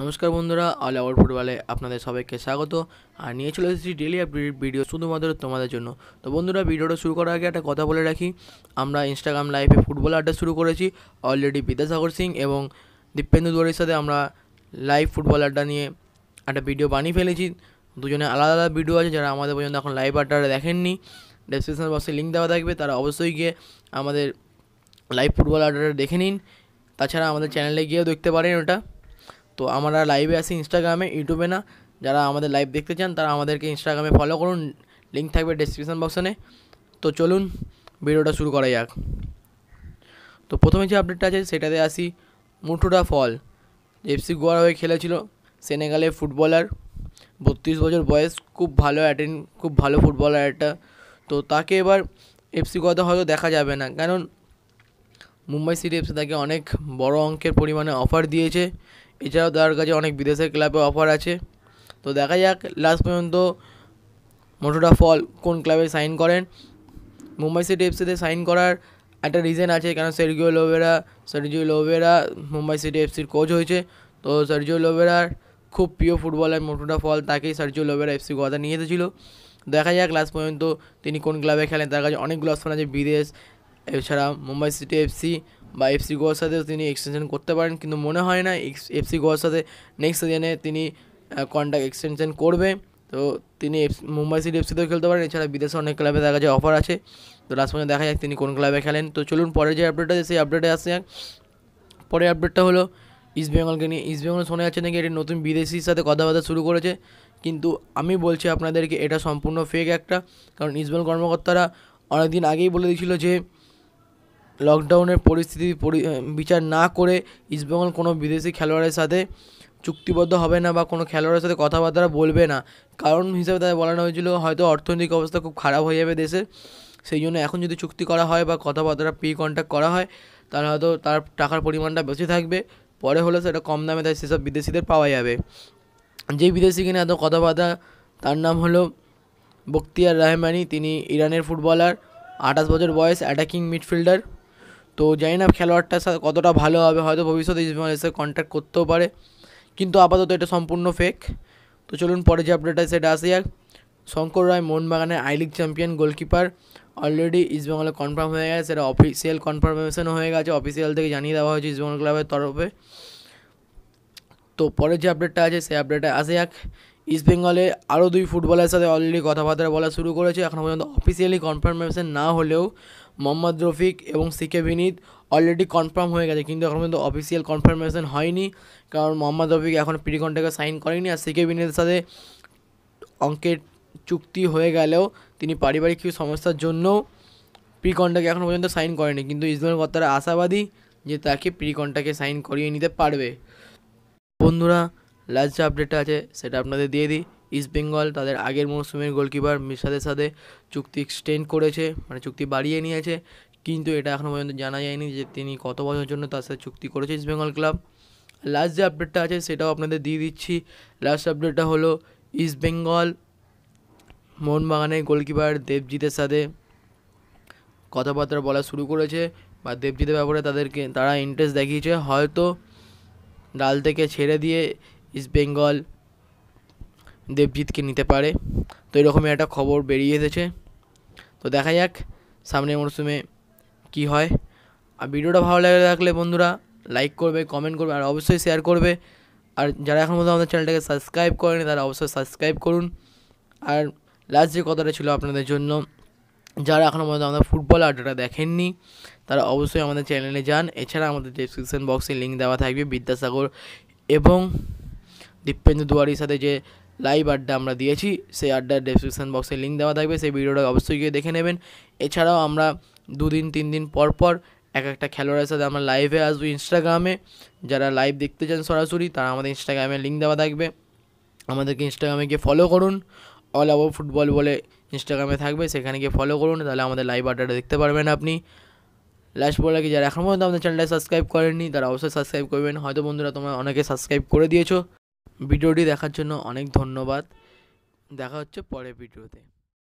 নমস্কার বন্ধুরা all our ফুটবলে আপনাদের সবাইকে স্বাগত আর নিয়ে চলে এসেছি ডেলি আপডেট ভিডিও শুধুমাত্র তোমাদের জন্য তো বন্ধুরা ভিডিওটা শুরু করার আগে একটা কথা বলে রাখি আমরা ইনস্টাগ্রাম লাইভে ফুটবল আড্ডা শুরু করেছি অলরেডি বিদ্যাসাগর সিং এবং দীপেন্দু দুয়ারের সাথে আমরা লাইভ ফুটবল আড্ডা নিয়ে একটা ভিডিও বানিয়ে ফেলেছি দুজনে আলাদা আলাদা ভিডিও আছে যারা আমাদের পর্যন্ত এখন লাইভ আড্ডাটা দেখেননি ডেসক্রিপশন বক্সে লিঙ্ক দেওয়া থাকবে তারা অবশ্যই গিয়ে আমাদের লাইভ ফুটবল আড্ডাটা দেখে নিন তাছাড়া আমাদের চ্যানেলে গিয়েও দেখতে পারেন ওটা তো আমরা লাইভে আছি ইনস্টাগ্রামে ইউটিউবে না যারা আমাদের লাইভ দেখতে চান তারা আমাদেরকে ইনস্টাগ্রামে ফলো করুন লিঙ্ক থাকবে ডিসক্রিপশান বক্সনে তো চলুন ভিডিওটা শুরু করা যাক তো প্রথমে যে আপডেটটা আছে সেটাতে আসি মুঠুটা ফল এফসি গোয়ার হয়ে খেলেছিল সেনেগালে ফুটবলার বত্রিশ বছর বয়স খুব ভালো অ্যাটেন্ড খুব ভালো ফুটবলার একটা তো তাকে এবার এফসি গোয়াতে হয়তো দেখা যাবে না কারণ মুম্বাই সিটিএফসি তাকে অনেক বড় অঙ্কের পরিমাণে অফার দিয়েছে এছাড়াও তার কাছে অনেক বিদেশের ক্লাবে অফার আছে তো দেখা যাক লাস্ট পর্যন্ত মোটোটা ফল কোন ক্লাবে সাইন করেন মুম্বাই সিটি এফসিতে সাইন করার একটা রিজন আছে কেন সেরজিও লোভেরা সেরজিও লোভেরা মুম্বাই সিটি এফসির কোচ হয়েছে তো সেরজিও লোভেরার খুব প্রিয় ফুটবলার মোটোটা ফল তাকেই সেরজিও লোভেরা এফসি কথা নিয়ে এসেছিল দেখা যাক লাস্ট পর্যন্ত তিনি কোন ক্লাবে খেলেন তার কাছে অনেকগুলো অপশন আছে বিদেশ এছাড়া মুম্বাই সিটি এফসি বা এফসি গোয়ার সাথেও তিনি এক্সটেনশন করতে পারেন কিন্তু মনে হয় না এফসি গোয়ার সাথে নেক্সট সিজনে তিনি কন্ট্যাক্ট এক্সটেনশন করবে তো তিনি মুম্বাই সিটি এফসিতেও খেলতে পারেন এছাড়া বিদেশে অনেক ক্লাবে দেখা যায় অফার আছে তো লাস্ট পর্যন্ত দেখা যাক তিনি কোন ক্লাবে খেলেন তো চলুন পরের যে আপডেট আছে সেই আপডেটে আসে যাক পরের আপডেটটা হলো ইস্ট বেঙ্গলকে নিয়ে ইস্ট বেঙ্গল শোনা যাচ্ছে নাকি এটা নতুন বিদেশির সাথে কথাবার্তা শুরু করেছে কিন্তু আমি বলছি আপনাদেরকে এটা সম্পূর্ণ ফেক একটা কারণ ইস্ট বেঙ্গল কর্মকর্তারা অনেকদিন আগেই বলে দিয়েছিল যে লকডাউনের পরিস্থিতি বিচার না করে ইস্টবেঙ্গল কোনো বিদেশি খেলোয়াড়ের সাথে চুক্তিবদ্ধ হবে না বা কোনো খেলোয়াড়ের সাথে কথাবার্তা বলবে না কারণ হিসেবে তাদের বলানো হয়েছিল হয়তো অর্থনৈতিক অবস্থা খুব খারাপ হয়ে যাবে দেশে সেই জন্য এখন যদি চুক্তি করা হয় বা কথাবার্তা প্রি কন্ট্যাক্ট করা হয় তাহলে হয়তো তার টাকার পরিমাণটা বেশি থাকবে পরে হলে সেটা কম দামে তাই সেসব বিদেশিদের পাওয়া যাবে যে বিদেশি কিনা এত কথাবার্তা তার নাম হলো বক্তিয়ার রাহমানি তিনি ইরানের ফুটবলার আঠাশ বছর বয়স অ্যাটাকিং মিডফিল্ডার তো জানি না খেলোয়াড়টার সাথে কতটা ভালো হবে হয়তো ভবিষ্যতে ইসমাইল এসে কন্ট্যাক্ট করতেও পারে কিন্তু আপাতত এটা সম্পূর্ণ ফেক তো চলুন পরে যে আপডেট আছে সেটা আসে যাক শঙ্কর রায় মোহনবাগানের I league champion goalkeeper already ইস্টবেঙ্গলে কনফার্ম হয়ে গেছে সেটা অফিসিয়াল কনফার্মেশনও হয়ে গেছে অফিসিয়াল থেকে জানিয়ে দেওয়া হয়েছে ইস্টবেঙ্গল ক্লাবের তরফে তো পরের যে আপডেটটা আছে সেই আপডেটে আসে যাক ইস্টবেঙ্গলে আরও দুই ফুটবলের সাথে অলরেডি কথাবার্তা বলা শুরু করেছে এখনও পর্যন্ত অফিসিয়ালি কনফার্মেশন না হলেও মোহাম্মদ রফিক এবং সিকে বিনীত অলরেডি কনফার্ম হয়ে গেছে কিন্তু এখন পর্যন্ত অফিসিয়াল কনফার্মেশন হয়নি কারণ মোহাম্মদ রফিক এখন প্রি কন্ট্রাক্টে সাইন করেনি আর সিকে বিনীতের সাথে অঙ্কের চুক্তি হয়ে গেলেও তিনি পারিবারিক কিছু সমস্যার জন্যও প্রি কন্ট্রাক্টে এখনও পর্যন্ত সাইন করেনি কিন্তু ইসলামের কর্তারা আশাবাদী যে তাকে প্রি কন্ট্রাক্টে সাইন করিয়ে নিতে পারবে বন্ধুরা লাস্ট যে আপডেটটা আছে সেটা আপনাদের দিয়ে দিই ইস্ট বেঙ্গল তাদের আগের মৌসুমের গোলকিপার মিশাদের সাথে চুক্তি এক্সটেন্ড করেছে মানে চুক্তি বাড়িয়ে নিয়েছে কিন্তু এটা এখনও পর্যন্ত জানা যায়নি যে তিনি কত বছরের জন্য তার সাথে চুক্তি করেছে ইস্ট বেঙ্গল ক্লাব লাস্ট যে আপডেটটা আছে সেটাও আপনাদের দিয়ে দিচ্ছি লাস্ট আপডেটটা হলো ইস্ট বেঙ্গল মোহনবাগানের গোলকিপার দেবজিতের সাথে কথাবার্তা বলা শুরু করেছে বা দেবজিতের ব্যাপারে তাদেরকে তারা ইন্টারেস্ট দেখিয়েছে হয়তো ডাল থেকে ছেড়ে দিয়ে ইস্ট বেঙ্গল দেবজিৎকে নিতে পারে তো এরকমই একটা খবর বেরিয়ে এসেছে তো দেখা যাক সামনের মরশুমে কি হয় আর ভিডিওটা ভালো লাগে থাকলে বন্ধুরা লাইক করবে কমেন্ট করবে আর অবশ্যই শেয়ার করবে আর যারা এখন পর্যন্ত আমাদের চ্যানেলটাকে সাবস্ক্রাইব করেনি তারা অবশ্যই সাবস্ক্রাইব করুন আর লাস্ট যে কথাটা ছিল আপনাদের জন্য যারা এখনও পর্যন্ত আমাদের ফুটবল আড্ডাটা দেখেননি তারা অবশ্যই আমাদের চ্যানেলে যান এছাড়া আমাদের ডিসক্রিপশান বক্সে লিঙ্ক দেওয়া থাকবে বিদ্যাসাগর এবং দীপেন্দু দুয়ারির সাথে যে লাইভ আড্ডা আমরা দিয়েছি সেই আড্ডার ডেসক্রিপশান বক্সে লিঙ্ক দেওয়া থাকবে সেই ভিডিওটা অবশ্যই গিয়ে দেখে নেবেন এছাড়াও আমরা দুদিন তিন দিন পর পর এক একটা খেলোয়াড়ের সাথে আমরা লাইভে আসবো ইনস্টাগ্রামে যারা লাইভ দেখতে চান সরাসরি তারা আমাদের ইনস্টাগ্রামে লিঙ্ক দেওয়া থাকবে আমাদেরকে ইনস্টাগ্রামে গিয়ে ফলো করুন অল অভার ফুটবল বলে ইনস্টাগ্রামে থাকবে সেখানে গিয়ে ফলো করুন তাহলে আমাদের লাইভ আড্ডাটা দেখতে পারবেন আপনি লাস্ট বলে কি যারা এখন পর্যন্ত আমাদের চ্যানেলটা সাবস্ক্রাইব করেননি তারা অবশ্যই সাবস্ক্রাইব করবেন হয়তো বন্ধুরা তোমরা অনেকে সাবস্ক্রাইব করে দিয়েছো ভিডিওটি দেখার জন্য অনেক ধন্যবাদ দেখা হচ্ছে পরের ভিডিওতে